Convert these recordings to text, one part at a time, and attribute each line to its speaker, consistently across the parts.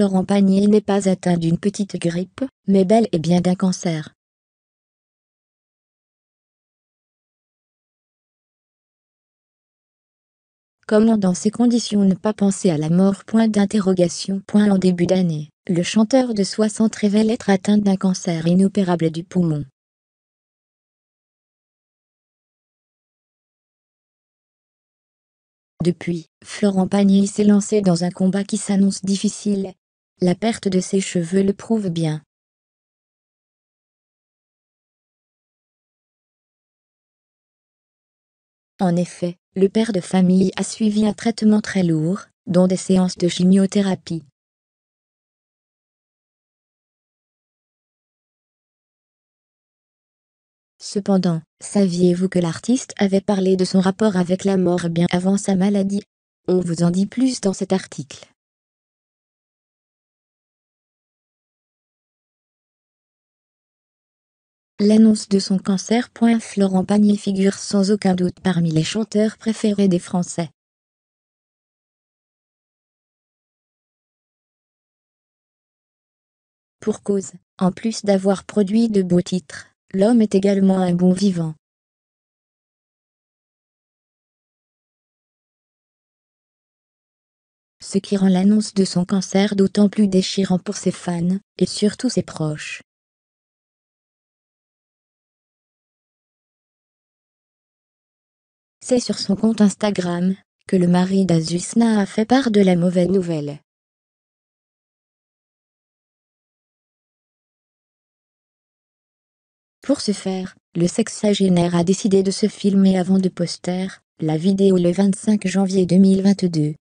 Speaker 1: Florent Panier n'est pas atteint d'une petite grippe, mais bel et bien d'un cancer.
Speaker 2: Comment dans ces conditions ne pas penser à la mort Point d'interrogation. Point en début d'année, le chanteur de 60 révèle être atteint d'un cancer inopérable du poumon.
Speaker 1: Depuis, Florent Pagny s'est lancé dans un combat qui s'annonce difficile, la perte de ses cheveux le prouve bien. En effet, le père de famille a suivi un traitement très lourd, dont des séances de chimiothérapie.
Speaker 2: Cependant, saviez-vous que l'artiste avait parlé de son rapport avec la mort bien avant sa maladie On vous en dit plus dans cet article.
Speaker 1: L'annonce de son cancer. Florent Pagny figure sans aucun doute parmi les chanteurs préférés des Français. Pour cause, en plus d'avoir produit de beaux titres, l'homme est également un bon vivant. Ce qui rend l'annonce de son cancer d'autant plus déchirant pour ses fans, et surtout ses proches. sur son compte Instagram que le mari d'Azusna a fait part de la mauvaise nouvelle.
Speaker 2: Pour ce faire, le sexagénaire a décidé de se filmer avant de poster la vidéo le 25 janvier 2022.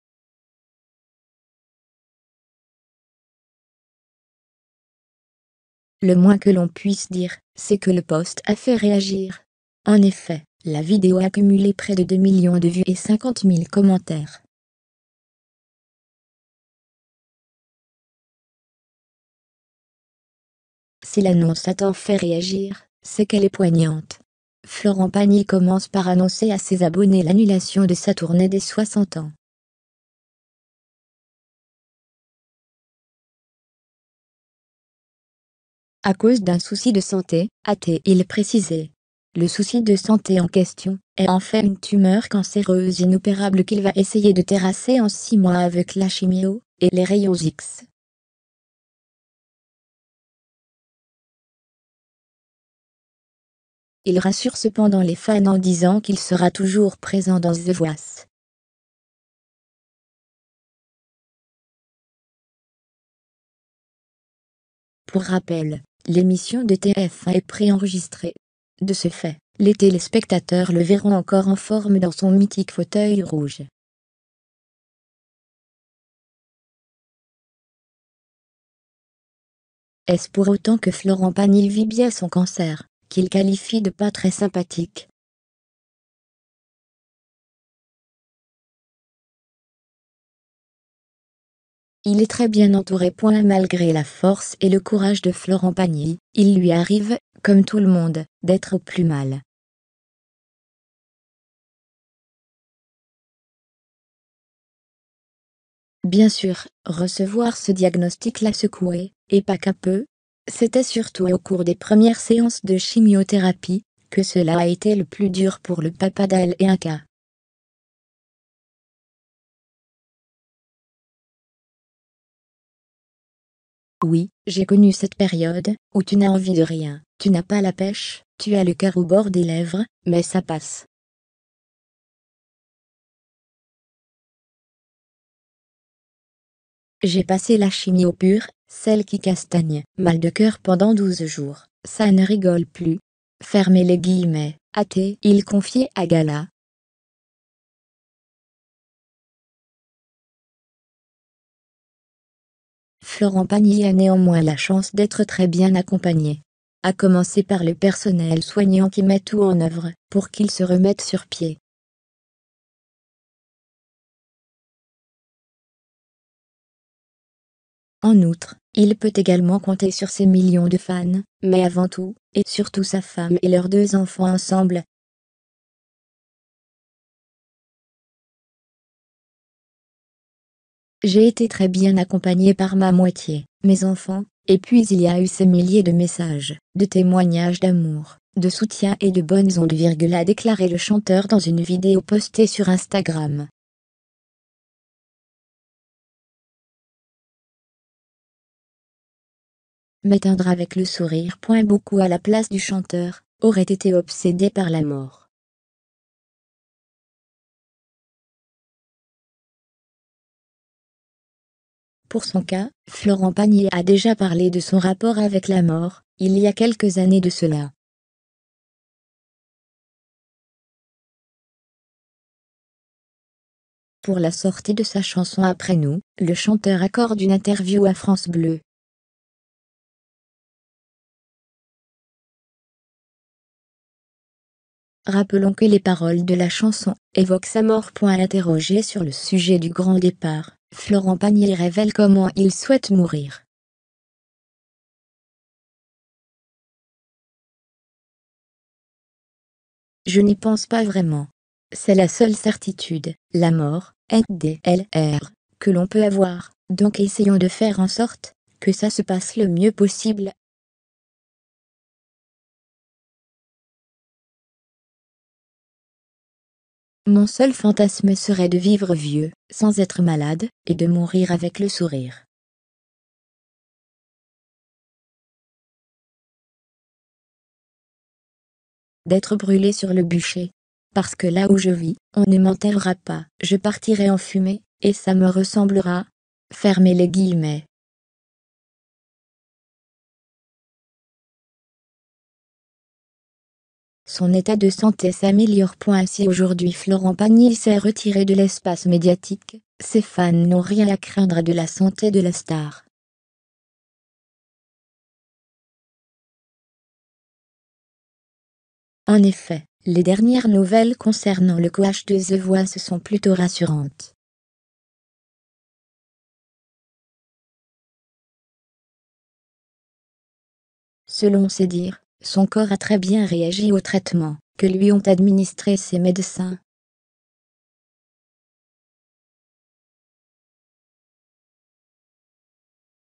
Speaker 1: Le moins que l'on puisse dire, c'est que le poste a fait réagir. En effet, la vidéo a accumulé près de 2 millions de vues et 50 000 commentaires. Si l'annonce a tant fait réagir, c'est qu'elle est poignante. Florent Pagny commence par annoncer à ses abonnés l'annulation de sa tournée des 60 ans. À cause d'un souci de santé,
Speaker 2: a-t-il précisé. Le souci de santé en question est en fait une tumeur cancéreuse inopérable qu'il va essayer de terrasser en six mois avec la chimio et les rayons X.
Speaker 1: Il rassure cependant les fans en disant qu'il sera toujours présent dans The Voice.
Speaker 2: Pour rappel, l'émission de TF1 est préenregistrée. De ce fait, les téléspectateurs le verront encore en forme dans son mythique
Speaker 1: fauteuil rouge. Est-ce pour autant que Florent Pagny vit bien son cancer, qu'il qualifie de pas très sympathique Il est très bien entouré. Point. Malgré la force et le courage de Florent Pagny, il lui arrive, comme tout le monde, d'être au plus mal. Bien sûr, recevoir ce
Speaker 2: diagnostic l'a secoué, et pas qu'un peu. C'était surtout au cours des premières séances de chimiothérapie que cela a été le plus dur pour le papa d'Al et
Speaker 1: Oui, j'ai connu cette période, où tu n'as envie de rien, tu n'as pas la pêche, tu as le cœur au bord des lèvres, mais ça passe. J'ai passé la chimie
Speaker 2: au pur, celle qui castagne, mal de cœur pendant douze jours, ça ne rigole plus. Fermez les guillemets, athée, il confiait à Gala, Florent Pagny a néanmoins la chance d'être très bien accompagné. À commencer par le personnel soignant qui met tout en œuvre pour qu'il se remette sur pied.
Speaker 1: En outre, il peut également compter sur ses millions de fans, mais avant tout, et surtout sa femme et leurs deux enfants ensemble,
Speaker 2: J'ai été très bien accompagné par ma moitié, mes enfants, et puis il y a eu ces milliers de messages, de témoignages d'amour, de soutien et de bonnes ondes, a déclaré le chanteur dans une vidéo postée sur
Speaker 1: Instagram. M'éteindre avec le sourire. point Beaucoup à la place du chanteur, aurait été obsédé par la mort. Pour son cas, Florent Panier a déjà parlé de son rapport avec la mort, il y a quelques années de cela. Pour la sortie de sa chanson Après nous, le chanteur accorde une interview à France Bleu.
Speaker 2: Rappelons que les paroles de la chanson évoquent sa mort. Interrogé sur le sujet du grand départ, Florent Pagny révèle comment il souhaite mourir. Je n'y pense pas vraiment. C'est la seule certitude, la mort, NDLR, que l'on peut avoir, donc essayons de faire en sorte que ça se passe le mieux possible
Speaker 1: Mon seul fantasme serait de vivre vieux, sans être malade, et de mourir avec le sourire.
Speaker 2: D'être brûlé sur le bûcher. Parce que là où je vis, on ne m'enterrera pas, je partirai en fumée, et ça me ressemblera. Fermez les guillemets. Son état de santé s'améliore. Ainsi aujourd'hui Florent Pagny s'est retiré de l'espace médiatique, ses fans n'ont rien à craindre de la santé de la star.
Speaker 1: En effet, les dernières nouvelles concernant le coach de The Voice sont plutôt rassurantes. Selon ses dires, son corps a très bien réagi au traitement que lui ont administré ses médecins.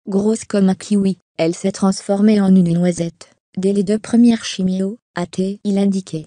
Speaker 1: Grosse comme un kiwi, elle s'est transformée en une noisette. Dès les deux premières chimio. a il indiquait.